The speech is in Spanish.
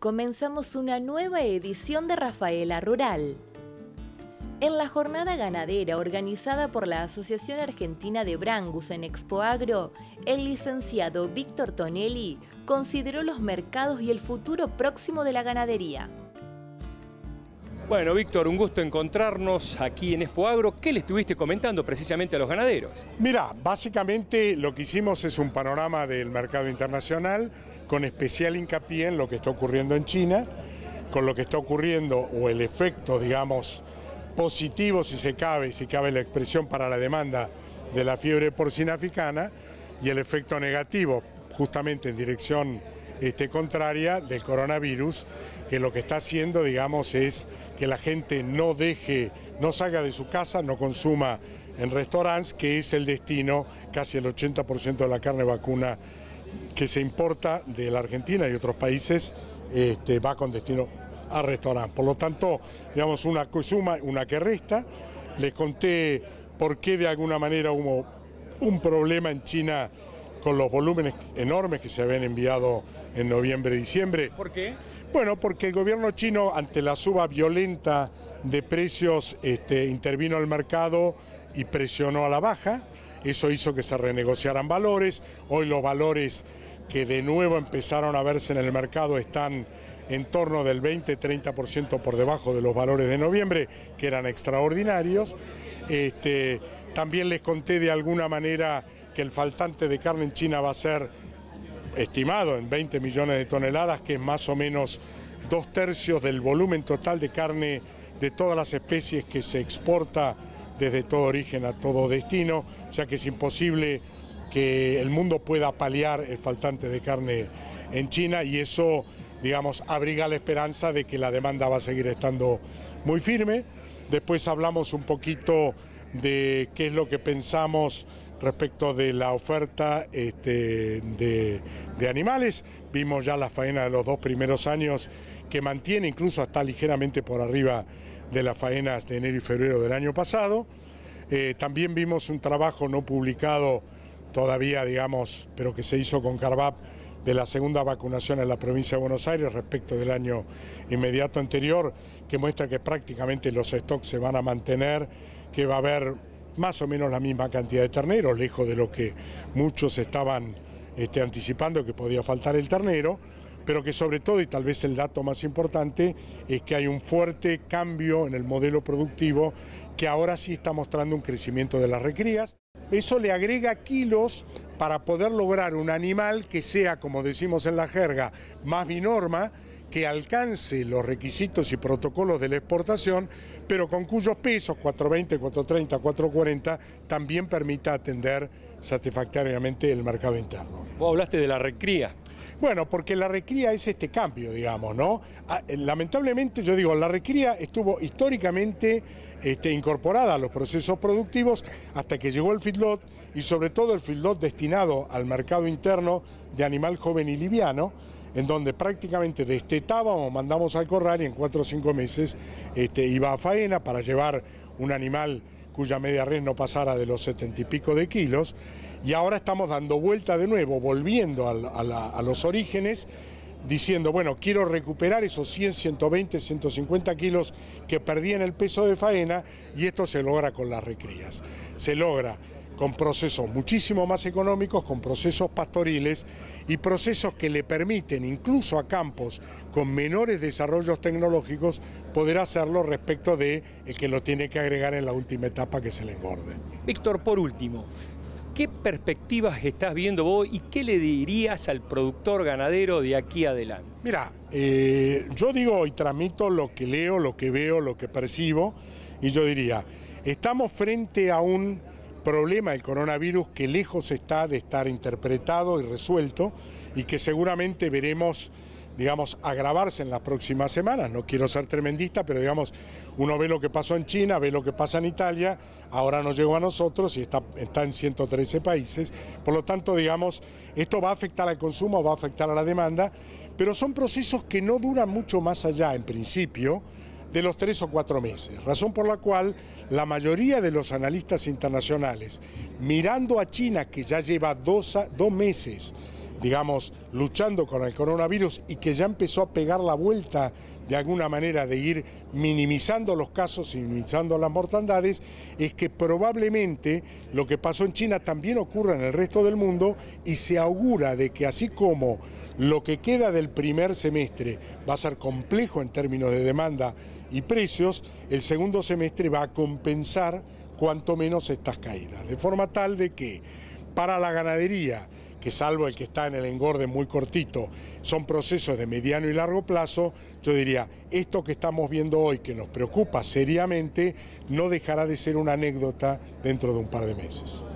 comenzamos una nueva edición de Rafaela Rural. En la jornada ganadera organizada por la Asociación Argentina de Brangus en Expoagro, el licenciado Víctor Tonelli consideró los mercados y el futuro próximo de la ganadería. Bueno, Víctor, un gusto encontrarnos aquí en Expo Agro. ¿Qué le estuviste comentando precisamente a los ganaderos? Mira, básicamente lo que hicimos es un panorama del mercado internacional con especial hincapié en lo que está ocurriendo en China, con lo que está ocurriendo o el efecto, digamos, positivo si se cabe, si cabe la expresión para la demanda de la fiebre porcina africana y el efecto negativo justamente en dirección contraria del coronavirus, que lo que está haciendo, digamos, es que la gente no deje, no salga de su casa, no consuma en restaurantes, que es el destino, casi el 80% de la carne vacuna que se importa de la Argentina y otros países, este, va con destino a restaurantes. Por lo tanto, digamos, una que suma, una que resta. Les conté por qué de alguna manera hubo un problema en China con los volúmenes enormes que se habían enviado en noviembre y diciembre. ¿Por qué? Bueno, porque el gobierno chino, ante la suba violenta de precios, este, intervino al mercado y presionó a la baja. Eso hizo que se renegociaran valores. Hoy los valores que de nuevo empezaron a verse en el mercado están en torno del 20-30% por debajo de los valores de noviembre, que eran extraordinarios. Este, también les conté de alguna manera el faltante de carne en China va a ser estimado en 20 millones de toneladas, que es más o menos dos tercios del volumen total de carne de todas las especies que se exporta desde todo origen a todo destino, ya que es imposible que el mundo pueda paliar el faltante de carne en China y eso, digamos, abriga la esperanza de que la demanda va a seguir estando muy firme. Después hablamos un poquito de qué es lo que pensamos respecto de la oferta este, de, animales. Vimos ya la faena de los dos primeros años que mantiene incluso hasta ligeramente por arriba de las faenas de enero y febrero del año pasado. Eh, también vimos un trabajo no publicado todavía, digamos, pero que se hizo con Carvap de la segunda vacunación en la provincia de Buenos Aires respecto del año inmediato anterior, que muestra que prácticamente los stocks se van a mantener, que va a haber más o menos la misma cantidad de terneros, lejos de lo que muchos estaban este, anticipando que podía faltar el ternero, pero que sobre todo, y tal vez el dato más importante, es que hay un fuerte cambio en el modelo productivo que ahora sí está mostrando un crecimiento de las recrías. Eso le agrega kilos para poder lograr un animal que sea, como decimos en la jerga, más binorma, que alcance los requisitos y protocolos de la exportación, pero con cuyos pesos 420, 430, 440 también permita atender satisfactoriamente el mercado interno. Vos hablaste de la recría. Bueno, porque la recría es este cambio, digamos, ¿no? Ah, eh, lamentablemente, yo digo, la recría estuvo históricamente este, incorporada a los procesos productivos hasta que llegó el feedlot y sobre todo el feedlot destinado al mercado interno de animal joven y liviano, en donde prácticamente destetábamos, mandamos al corral y en cuatro o cinco meses este, iba a faena para llevar un animal cuya media red no pasara de los setenta y pico de kilos, y ahora estamos dando vuelta de nuevo, volviendo a, los orígenes, diciendo, bueno, quiero recuperar esos 100, 120, 150 kilos que perdí en el peso de faena, y esto se logra con las recrías. Se logra con procesos muchísimo más económicos, con procesos pastoriles y procesos que le permiten incluso a campos con menores desarrollos tecnológicos poder hacerlo respecto de que lo tiene que agregar en la última etapa que se le engorde. Víctor, por último, ¿qué perspectivas estás viendo vos y qué le dirías al productor ganadero de aquí adelante? Mira, eh, yo digo y tramito lo que leo, lo que veo, lo que percibo, y yo diría, estamos frente a un problema del coronavirus que lejos está de estar interpretado y resuelto y que seguramente veremos digamos, agravarse en las próximas semanas. No quiero ser tremendista, pero digamos, uno ve lo que pasó en China, ve lo que pasa en Italia, ahora nos llegó a nosotros y está, está en 113 países. Por lo tanto, digamos, esto va a afectar al consumo, va a afectar a la demanda, pero son procesos que no duran mucho más allá, en principio de los tres o cuatro meses, razón por la cual la mayoría de los analistas internacionales, mirando a China, que ya lleva dos, meses, digamos, luchando con el coronavirus y que ya empezó a pegar la vuelta de alguna manera de ir minimizando los casos y minimizando las mortandades, es que probablemente lo que pasó en China también ocurra en el resto del mundo y se augura de que así como lo que queda del primer semestre va a ser complejo en términos de demanda y precios, el segundo semestre va a compensar cuanto menos estas caídas, de forma tal de que para la ganadería, que salvo el que está en el engorde muy cortito, son procesos de mediano y largo plazo, yo diría, esto que estamos viendo hoy, que nos preocupa seriamente, no dejará de ser una anécdota dentro de un par de meses.